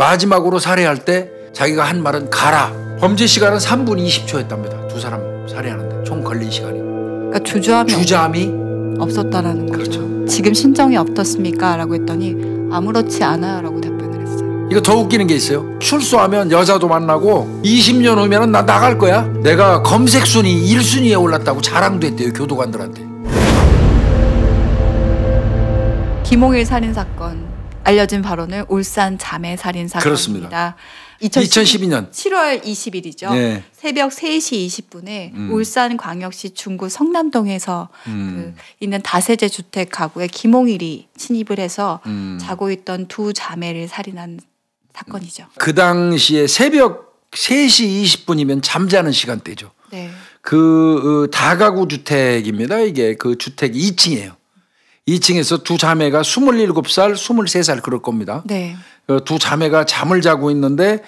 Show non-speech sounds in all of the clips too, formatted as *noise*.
마지막으로 살해할 때 자기가 한 말은 가라. 범죄 시간은 3분 20초였답니다. 두 사람 살해하는데 총 걸린 시간이. 그러니까 주저함이, 주저함이 없었다라는 거죠. 그렇죠. 지금 신정이 어떻습니까?라고 했더니 아무렇지 않아요라고 답변을 했어요. 이거 더 웃기는 게 있어요. 출소하면 여자도 만나고 20년 후면은 나 나갈 거야. 내가 검색 순위 1순위에 올랐다고 자랑도 했대요 교도관들한테. 김홍일 살인 사건 알려진 바로는 울산 자매 살인 사건입니다. 2012, 년 7월 20일이죠. 네. 새벽 3시 20분에 음. 울산 광역시 중구 성남동에서 그 음. 그 있는 다세제 주택 가구에 김홍일이 침입을 해서 음. 자고 있던 두 자매를 살인한 사건이죠. 음. 그 당시에 새벽 3시 20분이면 잠자는 시간대죠. 네. 그 어, 다가구 주택입니다. 이게 그 주택 2층이에요. 2층에서 두 자매가 27살, 23살 그럴 겁니다. 네. 그 두 자매가 잠을 자고 있는데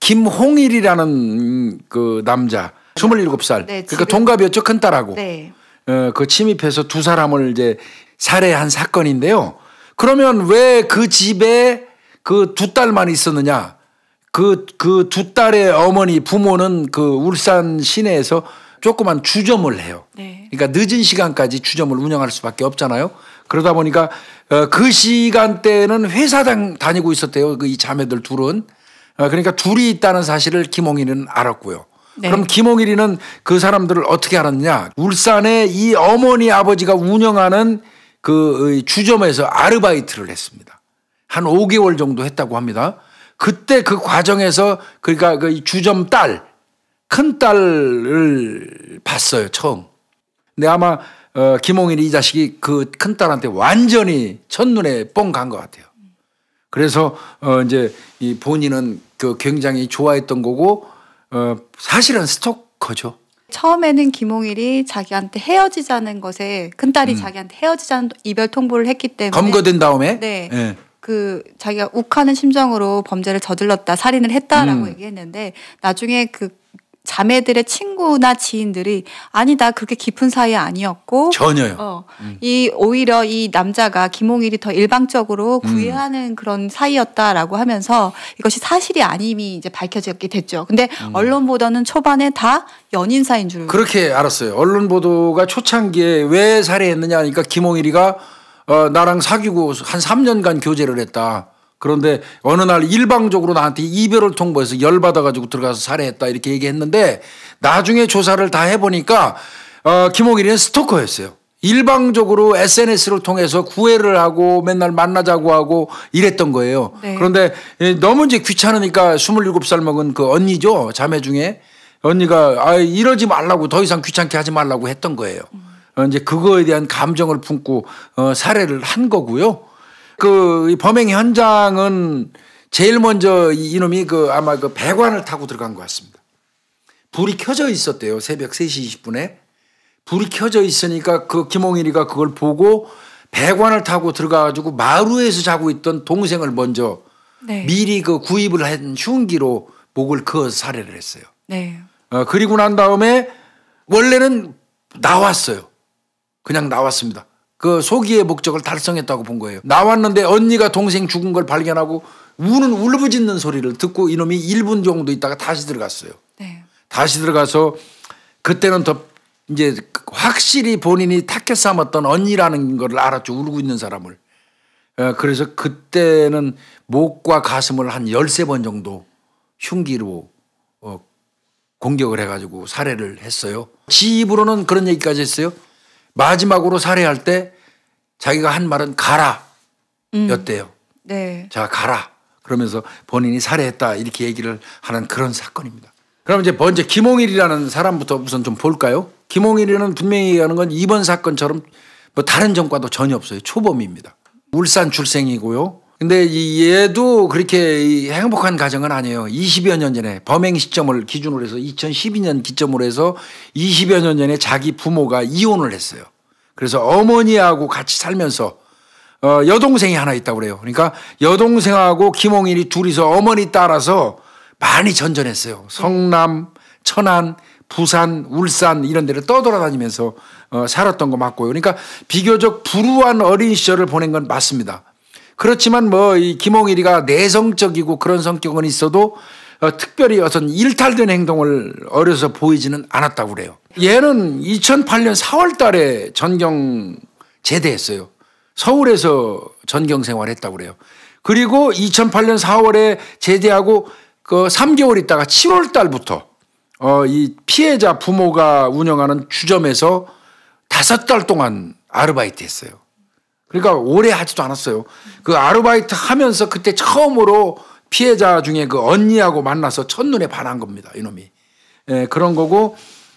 김홍일이라는 그 남자 27살. 네, 그러니까 동갑이었죠. 큰딸하고. 네. 어, 그 침입해서 두 사람을 이제 살해한 사건인데요. 그러면 왜 그 집에 그 두 딸만 있었느냐? 그 그 두 딸의 어머니 부모는 그 울산 시내에서 조그만 주점을 해요. 네. 그러니까 늦은 시간까지 주점을 운영할 수밖에 없잖아요. 그러다 보니까 어, 그 시간대에는 회사 다니고 있었대요. 그이 자매들 둘은. 어, 그러니까 둘이 있다는 사실을 김홍일이 알았고요. 네. 그럼 김홍일이는 그 사람들을 어떻게 알았냐. 울산에 이 어머니 아버지가 운영하는 그 주점에서 아르바이트를 했습니다. 한 5개월 정도 했다고 합니다. 그때 그 과정에서 그러니까 그 주점 딸, 큰 딸을 봤어요. 처음. 근데 아마 어, 김홍일이 이 자식이 그 큰딸한테 완전히 첫눈에 뽕간것 같아요. 그래서 어, 이제 이 본인은 그 굉장히 좋아했던 거고 어, 사실은 스토커죠. 처음에는 김홍일이 자기한테 헤어지자는 것에 큰딸이 음. 자기한테 헤어지자는 이별 통보를 했기 때문에 검거된 다음에 네. 네. 그 자기가 욱하는 심정으로 범죄를 저질렀다 살인을 했다라고 음. 얘기했는데 나중에 그 자매들의 친구나 지인들이 아니다 그렇게 깊은 사이 아니었고 전혀요. 어, 음. 이 오히려 이 남자가 김홍일이 더 일방적으로 음. 구애하는 음. 그런 사이였다라고 하면서 이것이 사실이 아님이 이제 밝혀지게 됐죠. 근데 음. 언론 보도는 초반에 다 연인 사인 줄 그렇게 알았어요. 언론 보도가 초창기에 왜 살해했느냐 하니까 김홍일이가 어, 나랑 사귀고 한 3년간 교제를 했다. 그런데 어느 날 일방적으로 나한테 이별을 통보해서 열받아가지고 들어가서 살해했다 이렇게 얘기했는데 나중에 조사를 다 해보니까 어, 김홍일이는 스토커였어요. 일방적으로 SNS를 통해서 구애를 하고 맨날 만나자고 하고 이랬던 거예요. 네. 그런데 너무 이제 귀찮으니까 27살 먹은 그 언니죠. 자매 중에. 언니가 아 이러지 말라고 더 이상 귀찮게 하지 말라고 했던 거예요. 음. 이제 그거에 대한 감정을 품고 어, 살해를 한 거고요. 그 범행 현장은 제일 먼저 이놈이 그 아마 그 배관을 타고 들어간 것 같습니다. 불이 켜져 있었대요. 새벽 3시 20분에. 불이 켜져 있으니까 그 김홍일이가 그걸 보고 배관을 타고 들어가 가지고 마루에서 자고 있던 동생을 먼저 네. 미리 그 구입을 한 흉기로 목을 그어 살해를 했어요. 네. 어, 그리고 난 다음에 원래는 나왔어요. 그냥 나왔습니다. 그 소기의 목적을 달성했다고 본 거예요. 나왔는데 언니가 동생 죽은 걸 발견하고 우는 울부짖는 소리를 듣고 이놈이 1분 정도 있다가 다시 들어갔어요. 네. 다시 들어가서 그때는 더 이제 확실히 본인이 타켓 삼았던 언니라는 걸 알았죠. 울고 있는 사람을. 어, 그래서 그때는 목과 가슴을 한 13번 정도 흉기로 어, 공격을 해가지고 살해를 했어요. 집으로는 그런 얘기까지 했어요. 마지막으로 살해할 때 자기가 한 말은 가라 음. 였대요. 네. 자 가라 그러면서 본인이 살해했다 이렇게 얘기를 하는 그런 사건입니다. 그럼 이제 먼저 김홍일이라는 사람부터 우선 좀 볼까요? 김홍일이는 라 분명히 얘기하는 건 이번 사건처럼 뭐 다른 전과도 전혀 없어요. 초범입니다. 울산 출생이고요. 근데 얘도 그렇게 행복한 가정은 아니에요. 20여 년 전에 범행 시점을 기준으로 해서 2012년 기점으로 해서 20여 년 전에 자기 부모가 이혼을 했어요. 그래서 어머니하고 같이 살면서 어, 여동생이 하나 있다고 그래요. 그러니까 여동생하고 김홍일이 둘이서 어머니 따라서 많이 전전했어요. 성남, 천안, 부산, 울산 이런 데를 떠돌아다니면서 어, 살았던 거 맞고요. 그러니까 비교적 불우한 어린 시절을 보낸 건 맞습니다. 그렇지만 뭐 이 김홍일이가 내성적이고 그런 성격은 있어도 어, 특별히 어떤 일탈된 행동을 어려서 보이지는 않았다고 그래요. 얘는 2008년 4월 달에 전경 제대했어요. 서울에서 전경 생활했다고 그래요. 그리고 2008년 4월에 제대하고 그 3개월 있다가 7월 달부터 어, 이 피해자 부모가 운영하는 주점에서 다달 동안 아르바이트 했어요. 그러니까 오래 하지도 않았어요. 그 아르바이트 하면서 그때 처음으로 피해자 중에 그 언니하고 만나서 첫눈에 반한 겁니다. 이놈이. 예, 그런 거고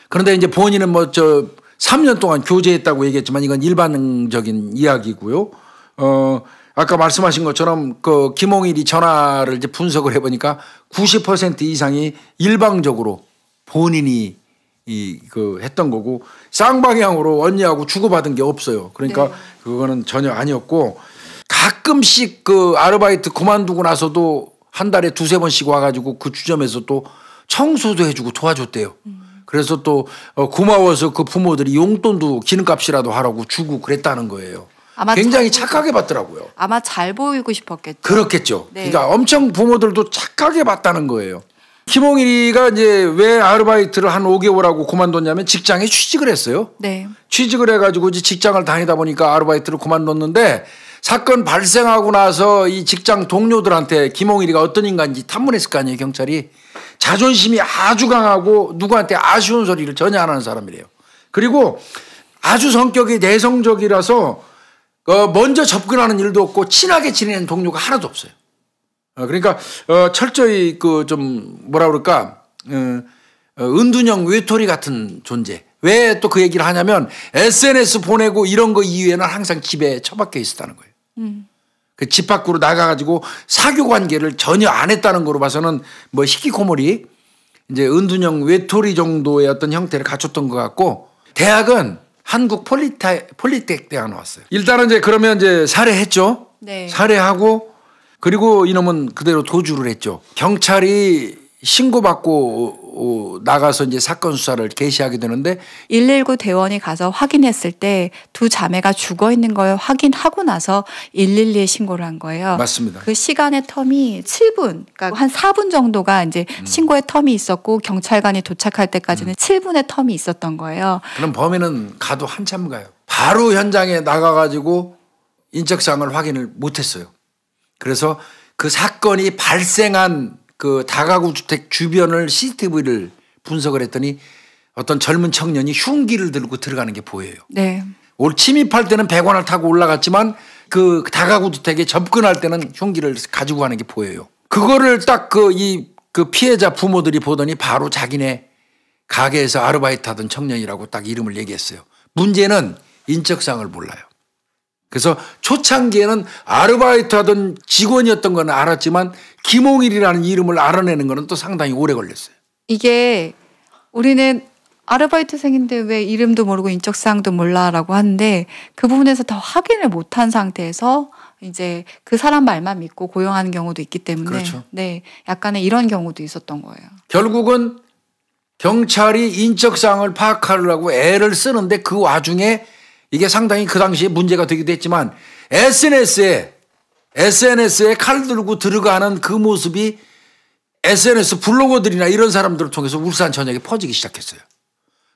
그런데 이제 본인은 뭐 저 3년 동안 교제했다고 얘기했지만 이건 일반적인 이야기고요. 어, 아까 말씀하신 것처럼 그 김홍일이 전화를 이제 분석을 해보니까 90% 이상이 일방적으로 본인이 이그 했던 거고 쌍방향으로 언니하고 주고받은 게 없어요. 그러니까 네. 그거는 전혀 아니었고 가끔씩 그 아르바이트 그만두고 나서도 한 달에 두세 번씩 와가지고 그 주점에서 또 청소도 해주고 도와줬대요. 음. 그래서 또 어, 고마워서 그 부모들이 용돈도 기름값이라도 하라고 주고 그랬다는 거예요. 아마 굉장히 착하게 봤더라고요. 아마 잘 보이고 싶었겠죠. 그렇겠죠. 네. 그러니까 엄청 부모들도 착하게 봤다는 거예요. 김홍일이가 이제 왜 아르바이트를 한 5개월 하고 그만뒀냐면 직장에 취직을 했어요. 네. 취직을 해가지고 이제 직장을 다니다 보니까 아르바이트를 그만뒀는데 사건 발생하고 나서 이 직장 동료들한테 김홍일이가 어떤 인간인지 탐문했을 거 아니에요 경찰이 자존심이 아주 강하고 누구한테 아쉬운 소리를 전혀 안 하는 사람이래요. 그리고 아주 성격이 내성적이라서 어, 먼저 접근하는 일도 없고 친하게 지내는 동료가 하나도 없어요. 어, 그러니까 어, 철저히 그 좀 뭐라 그럴까 어, 어, 은둔형 외톨이 같은 존재. 왜 또 그 얘기를 하냐면 SNS 보내고 이런 거 이외에는 항상 집에 처박혀 있었다는 거예요. 음. 그집 밖으로 나가가지고 사교 관계를 전혀 안 했다는 거로 봐서는 뭐 히키코모리 이제 은둔형 외톨이 정도의 어떤 형태를 갖췄던 것 같고 대학은 한국 폴리테, 폴리텍 대학 나왔어요. 일단은 이제 그러면 이제 살해했죠. 네. 살해하고 그리고 이놈은 그대로 도주를 했죠. 경찰이 신고받고 나가서 이제 사건 수사를 개시하게 되는데 119 대원이 가서 확인했을 때 두 자매가 죽어 있는 걸 확인하고 나서 112에 신고를 한 거예요. 맞습니다. 그 시간의 텀이 7분, 그러니까 한 4분 정도가 이제 음. 신고의 텀이 있었고 경찰관이 도착할 때까지는 음. 7분의 텀이 있었던 거예요. 그럼 범인은 가도 한참 가요. 바로 현장에 나가가지고 인적사항을 확인을 못했어요. 그래서 그 사건이 발생한 그 다가구 주택 주변을 CCTV를 분석을 했더니 어떤 젊은 청년이 흉기를 들고 들어가는 게 보여요. 네. 올 침입할 때는 100원을 타고 올라갔지만 그 다가구 주택에 접근할 때는 흉기를 가지고 가는 게 보여요. 그거를 딱 그 이그 그 피해자 부모들이 보더니 바로 자기네 가게에서 아르바이트 하던 청년이라고 딱 이름을 얘기했어요. 문제는 인적상을 몰라요. 그래서 초창기에는 아르바이트 하던 직원이었던 건 알았지만 김홍일이라는 이름을 알아내는 거는 또 상당히 오래 걸렸어요. 이게 우리는 아르바이트생인데 왜 이름도 모르고 인적사항도 몰라라고 하는데 그 부분에서 더 확인을 못한 상태에서 이제 그 사람 말만 믿고 고용하는 경우도 있기 때문에 그렇죠. 네 약간의 이런 경우도 있었던 거예요. 결국은 경찰이 인적사항을 파악하려고 애를 쓰는데 그 와중에 이게 상당히 그 당시에 문제가 되기도 했지만 SNS에 SNS에 칼 들고 들어가는 그 모습이 SNS 블로거들이나 이런 사람들을 통해서 울산 전역에 퍼지기 시작했어요.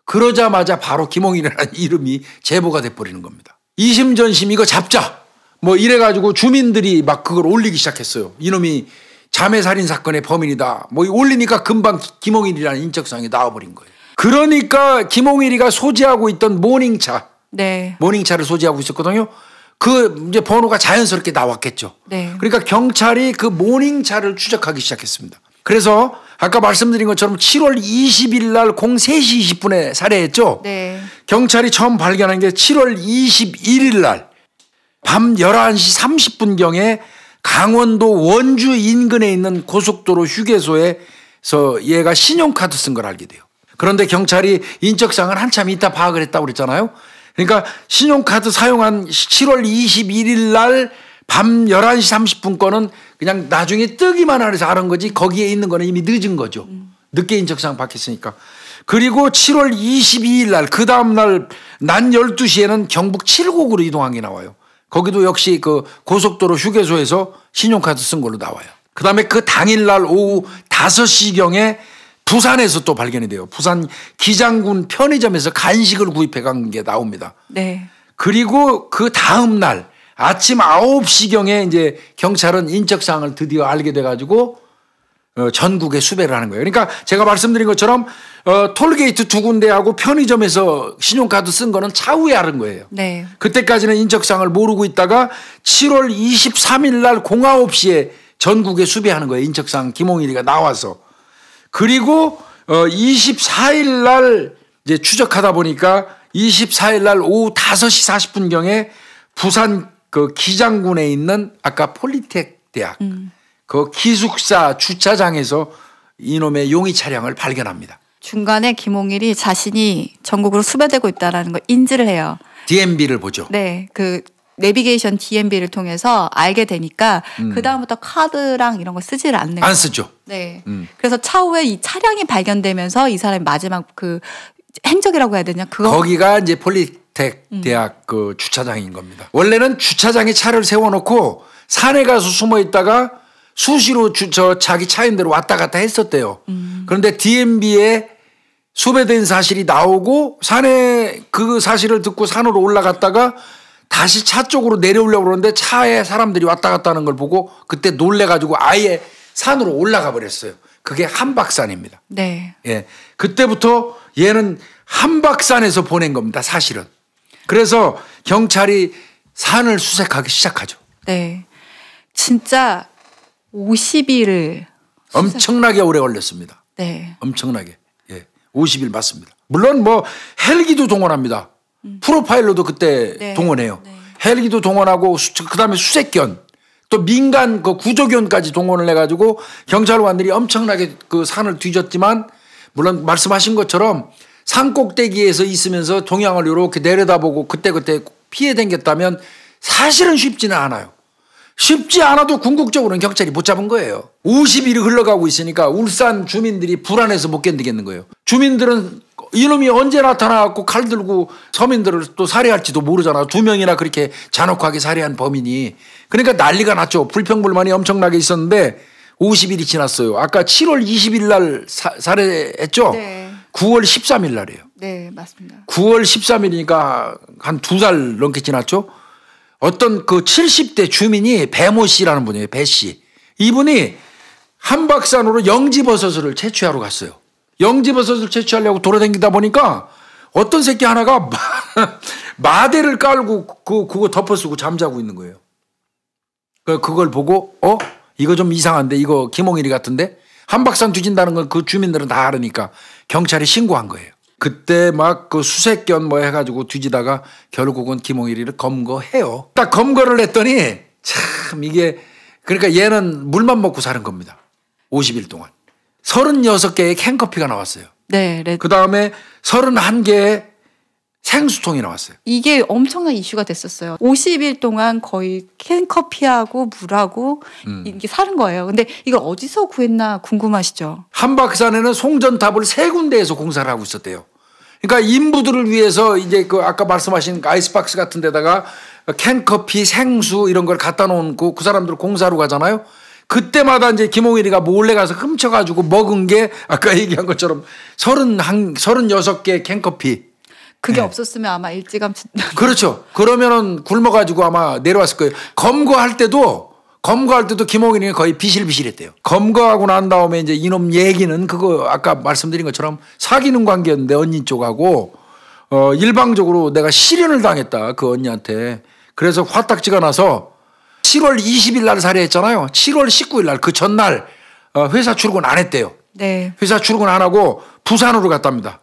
그러자마자 바로 김홍인이라는 *laughs* 이름이 제보가 돼버리는 겁니다. 이심전심 이거 잡자. 뭐 이래가지고 주민들이 막 그걸 올리기 시작했어요. 이놈이 자매살인 사건의 범인이다. 뭐 올리니까 금방 김홍일이라는 인적성이 나와버린 거예요. 그러니까 김홍일이가 소지하고 있던 모닝차 네. 모닝차를 소지하고 있었거든요. 그 이제 번호가 자연스럽게 나왔겠죠. 네. 그러니까 경찰이 그 모닝차를 추적하기 시작했습니다. 그래서 아까 말씀드린 것처럼 7월 20일 날 03시 20분에 살해했죠. 네. 경찰이 처음 발견한 게 7월 21일 날 밤 11시 30분경에 강원도 원주 인근에 있는 고속도로 휴게소에서 얘가 신용카드 쓴 걸 알게 돼요. 그런데 경찰이 인적상을 한참 이따 파악을 했다고 그랬잖아요. 그러니까 신용카드 사용한 7월 21일 날 밤 11시 30분 거는 그냥 나중에 뜨기만 하면서 아는 거지 거기에 있는 거는 이미 늦은 거죠. 늦게 인적사항 받겠으니까. 그리고 7월 22일 날, 그 다음날, 낮 12시에는 경북 칠곡으로 이동한 게 나와요. 거기도 역시 그 고속도로 휴게소에서 신용카드 쓴 걸로 나와요. 그 다음에 그 당일날 오후 5시경에 부산에서 또 발견이 돼요. 부산 기장군 편의점에서 간식을 구입해 간 게 나옵니다. 네. 그리고 그 다음 날 아침 9시경에 이제 경찰은 인적사항을 드디어 알게 돼 가지고 어, 전국에 수배를 하는 거예요. 그러니까 제가 말씀드린 것처럼 어, 톨게이트 두 군데하고 편의점에서 신용카드 쓴 거는 차후에 알은 거예요. 네. 그때까지는 인적사항을 모르고 있다가 7월 23일 날 공화 9시에 전국에 수배하는 거예요. 인적사항 김홍일이가 나와서. 그리고 24일 어, 날 이제 추적하다 보니까 24일 날 오후 5시 40분경에 부산 그 기장군에 있는 아까 폴리텍 대학 음. 그 기숙사 주차장에서 이놈의 용의 차량을 발견합니다. 중간에 김홍일이 자신이 전국으로 수배되고 있다라는 걸 인지를 해요. DMB를 보죠. 네, 그 내비게이션 DMB를 통해서 알게 되니까 음. 그 다음부터 카드랑 이런 거 쓰질 않는 안 쓰죠. 네. 음. 그래서 차후에 이 차량이 발견되면서 이 사람이 마지막 그 행적이라고 해야 되냐 그거 거기가 이제 폴리텍 음. 대학 음. 그 주차장인 겁니다. 원래는 주차장에 차를 세워놓고 산에 가서 숨어 있다가 수시로 주저 자기 차인 대로 왔다 갔다 했었대요. 음. 그런데 DMB에 수배된 사실이 나오고 산에 그 사실을 듣고 산으로 올라갔다가 다시 차 쪽으로 내려오려고 그러는데 차에 사람들이 왔다 갔다 하는 걸 보고 그때 놀래가지고 아예 산으로 올라가 버렸어요. 그게 한박산입니다. 네. 예. 그때부터 얘는 한박산에서 보낸 겁니다. 사실은. 그래서 경찰이 산을 수색하기 시작하죠. 네. 진짜 50일을 엄청나게 오래 걸렸습니다. 네. 엄청나게. 예. 50일 맞습니다. 물론 뭐 헬기도 동원합니다. 음. 프로파일러도 그때 네. 동원해요. 네. 헬기도 동원하고 그다음에 수색견 또 민간 그 구조견까지 동원을 해가지고 경찰관들이 엄청나게 그 산을 뒤졌지만 물론 말씀하신 것처럼 산 꼭대기에서 있으면서 동향을 이렇게 내려다보고 그때그때 피해 댕겼다면 사실은 쉽지는 않아요. 쉽지 않아도 궁극적으로는 경찰이 못 잡은 거예요. 50일이 흘러가고 있으니까 울산 주민들이 불안해서 못 견디겠는 거예요. 주민들은 이놈이 언제 나타나갖고 칼 들고 서민들을 또 살해할지도 모르잖아. 두 명이나 그렇게 잔혹하게 살해한 범인이. 그러니까 난리가 났죠. 불평불만이 엄청나게 있었는데 50일이 지났어요. 아까 7월 20일 날 살해했죠? 네. 9월 13일 날이에요. 네, 맞습니다. 9월 13일이니까 한 두 달 넘게 지났죠? 어떤 그 70대 주민이 배모 씨라는 분이에요. 배 씨. 이분이 한박산으로 영지버섯을 채취하러 갔어요. 영지버섯을 채취하려고 돌아다니다 보니까 어떤 새끼 하나가 *laughs* 마, 마대를 깔고 그, 그거 덮어 쓰고 잠자고 있는 거예요. 그, 그걸 보고 어? 이거 좀 이상한데 이거 김홍일이 같은데 한박산 뒤진다는 건 그 주민들은 다 알으니까 경찰이 신고한 거예요. 그때 막 그 수색견 뭐 해가지고 뒤지다가 결국은 김홍일이를 검거해요. 딱 검거를 했더니 참 이게 그러니까 얘는 물만 먹고 사는 겁니다. 50일 동안. 36개의 캔커피가 나왔어요. 네. 그 다음에 31개의 생수통이 나왔어요. 이게 엄청난 이슈가 됐었어요. 50일 동안 거의 캔커피하고 물하고 음. 이게 사는 거예요. 근데 이걸 어디서 구했나 궁금하시죠? 한박산에는 송전탑을 세 군데에서 공사를 하고 있었대요. 그러니까 인부들을 위해서 이제 그 아까 말씀하신 아이스박스 같은 데다가 캔커피, 생수 이런 걸 갖다 놓고 그 사람들 공사로 가잖아요. 그때마다 이제 김홍일이가 몰래 가서 훔쳐가지고 먹은 게 아까 *laughs* 얘기한 것처럼 3른개 캔커피. 그게 네. 없었으면 아마 일찌감치. 그렇죠. 그러면은 굶어가지고 아마 내려왔을 거예요. 검거할 때도 검거할 때도 김홍일이 거의 비실비실했대요. 검거하고 난 다음에 이제 이놈 얘기는 그거 아까 말씀드린 것처럼 사귀는 관계였는데 언니 쪽하고 어 일방적으로 내가 실현을 당했다 그 언니한테. 그래서 화딱지가 나서 7월 20일 날 살해했잖아요. 7월 19일 날 그 전날 어, 회사 출근 안 했대요. 네. 회사 출근 안 하고 부산으로 갔답니다.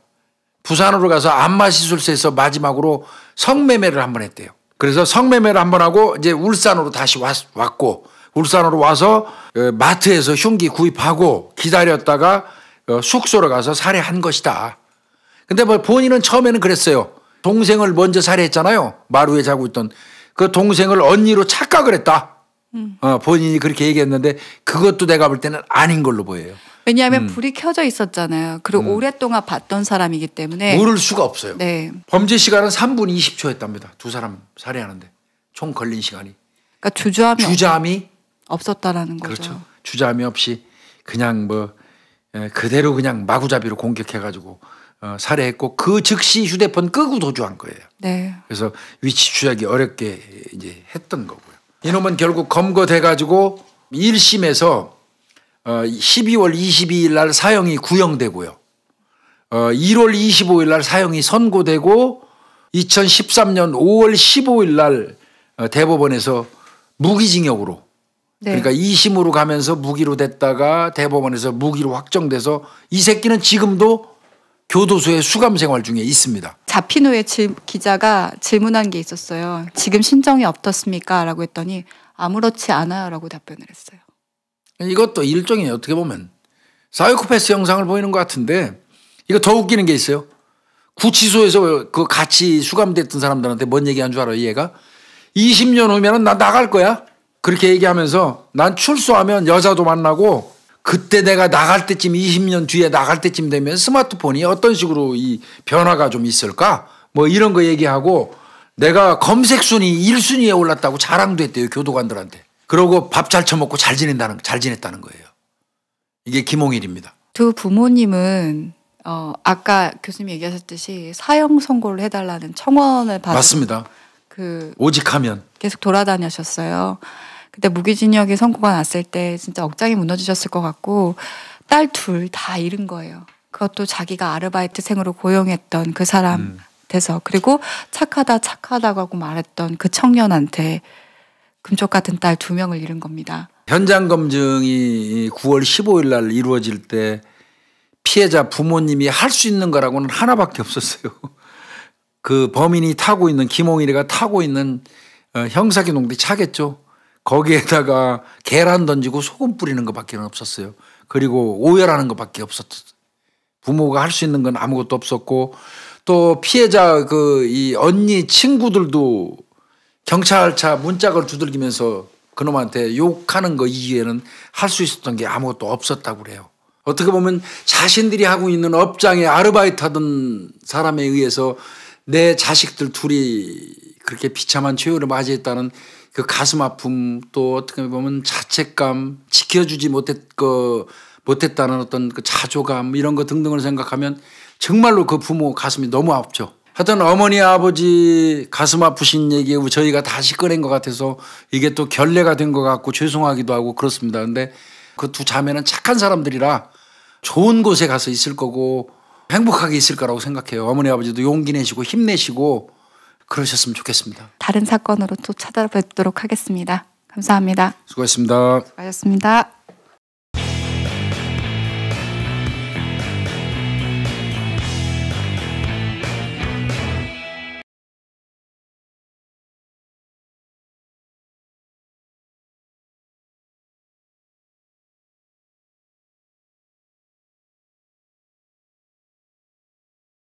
부산으로 가서 안마시술소에서 마지막으로 성매매를 한 번 했대요. 그래서 성매매를 한 번 하고 이제 울산으로 다시 왔, 왔고 울산으로 와서 어, 마트에서 흉기 구입하고 기다렸다가 어, 숙소로 가서 살해한 것이다. 근데 뭐 본인은 처음에는 그랬어요. 동생을 먼저 살해했잖아요. 마루에 자고 있던 그 동생을 언니로 착각을 했다. 음. 어, 본인이 그렇게 얘기했는데 그것도 내가 볼 때는 아닌 걸로 보여요. 왜냐하면 음. 불이 켜져 있었잖아요. 그리고 음. 오랫동안 봤던 사람이기 때문에 모를 수가 없어요. 네. 범죄 시간은 3분 20초였답니다. 두 사람 살해하는데 총 걸린 시간이. 그러니까 주저함이, 주저함이 없었다라는 거죠. 그렇죠. 주저함이 없이 그냥 뭐 예, 그대로 그냥 마구잡이로 공격해가지고 어, 살해했고 그 즉시 휴대폰 끄고 도주한 거예요. 네. 그래서 위치 추적이 어렵게 이제 했던 거고요. 이놈은 결국 검거돼 가지고 1심에서 어, 12월 22일 날 사형이 구형되고요. 어, 1월 25일 날 사형이 선고되고 2013년 5월 15일 날 어, 대법원에서 무기징역으로 네. 그러니까 2심으로 가면서 무기로 됐다가 대법원에서 무기로 확정돼서 이 새끼는 지금도 교도소의 수감 생활 중에 있습니다. 자피노의 질, 기자가 질문한 게 있었어요. 지금 신정이 어떻습니까? 라고 했더니 아무렇지 않아요라고 답변을 했어요. 이것도 일종의 어떻게 보면 사이코패스 영상을 보이는 것 같은데 이거 더 웃기는 게 있어요. 구치소에서 그 같이 수감됐던 사람들한테 뭔 얘기한 줄 알아 얘가 20년 후면나 나갈 거야 그렇게 얘기하면서 난 출소하면 여자도 만나고 그때 내가 나갈 때쯤 20년 뒤에 나갈 때쯤 되면 스마트폰이 어떤 식으로 이 변화가 좀 있을까? 뭐 이런 거 얘기하고 내가 검색 순위 1순위에 올랐다고 자랑도 했대요 교도관들한테. 그러고 밥 잘 처먹고 잘 지낸다는 잘 지냈다는 거예요. 이게 김홍일입니다. 두 부모님은 어 아까 교수님 얘기하셨듯이 사형 선고를 해달라는 청원을 받았습니다. 그 오직하면 계속 돌아다녔었어요 근데 무기징역이 선고가 났을 때 진짜 억장이 무너지셨을 것 같고 딸 둘 다 잃은 거예요. 그것도 자기가 아르바이트생으로 고용했던 그 사람한테서 음. 그리고 착하다 착하다고 말했던 그 청년한테 금쪽 같은 딸 두 명을 잃은 겁니다. 현장 검증이 9월 15일 날 이루어질 때 피해자 부모님이 할 수 있는 거라고는 하나밖에 없었어요. 그 범인이 타고 있는 김홍일이가 타고 있는 어, 형사기농대 차겠죠. 거기에다가 계란 던지고 소금 뿌리는 것밖에 없었어요. 그리고 오열하는 것밖에 없었어요. 부모가 할 수 있는 건 아무것도 없었고 또 피해자 그 이 언니 친구들도 경찰차 문짝을 두들기면서 그놈한테 욕하는 거 이외에는 할 수 있었던 게 아무것도 없었다고 그래요. 어떻게 보면 자신들이 하고 있는 업장에 아르바이트 하던 사람에 의해서 내 자식들 둘이 그렇게 비참한 최후를 맞이했다는 그 가슴 아픔 또 어떻게 보면 자책감 지켜주지 못했 그 못했다는 어떤 그 자조감 이런 거 등등을 생각하면 정말로 그 부모 가슴이 너무 아프죠. 하여튼 어머니 아버지 가슴 아프신 얘기 저희가 다시 꺼낸 것 같아서 이게 또 결례가 된 것 같고 죄송하기도 하고 그렇습니다. 근데 그 두 자매는 착한 사람들이라 좋은 곳에 가서 있을 거고 행복하게 있을 거라고 생각해요. 어머니 아버지도 용기 내시고 힘내시고 그러셨으면 좋겠습니다. 다른 사건으로 또 찾아뵙도록 하겠습니다. 감사합니다. 수고하셨습니다. 수고하셨습니다.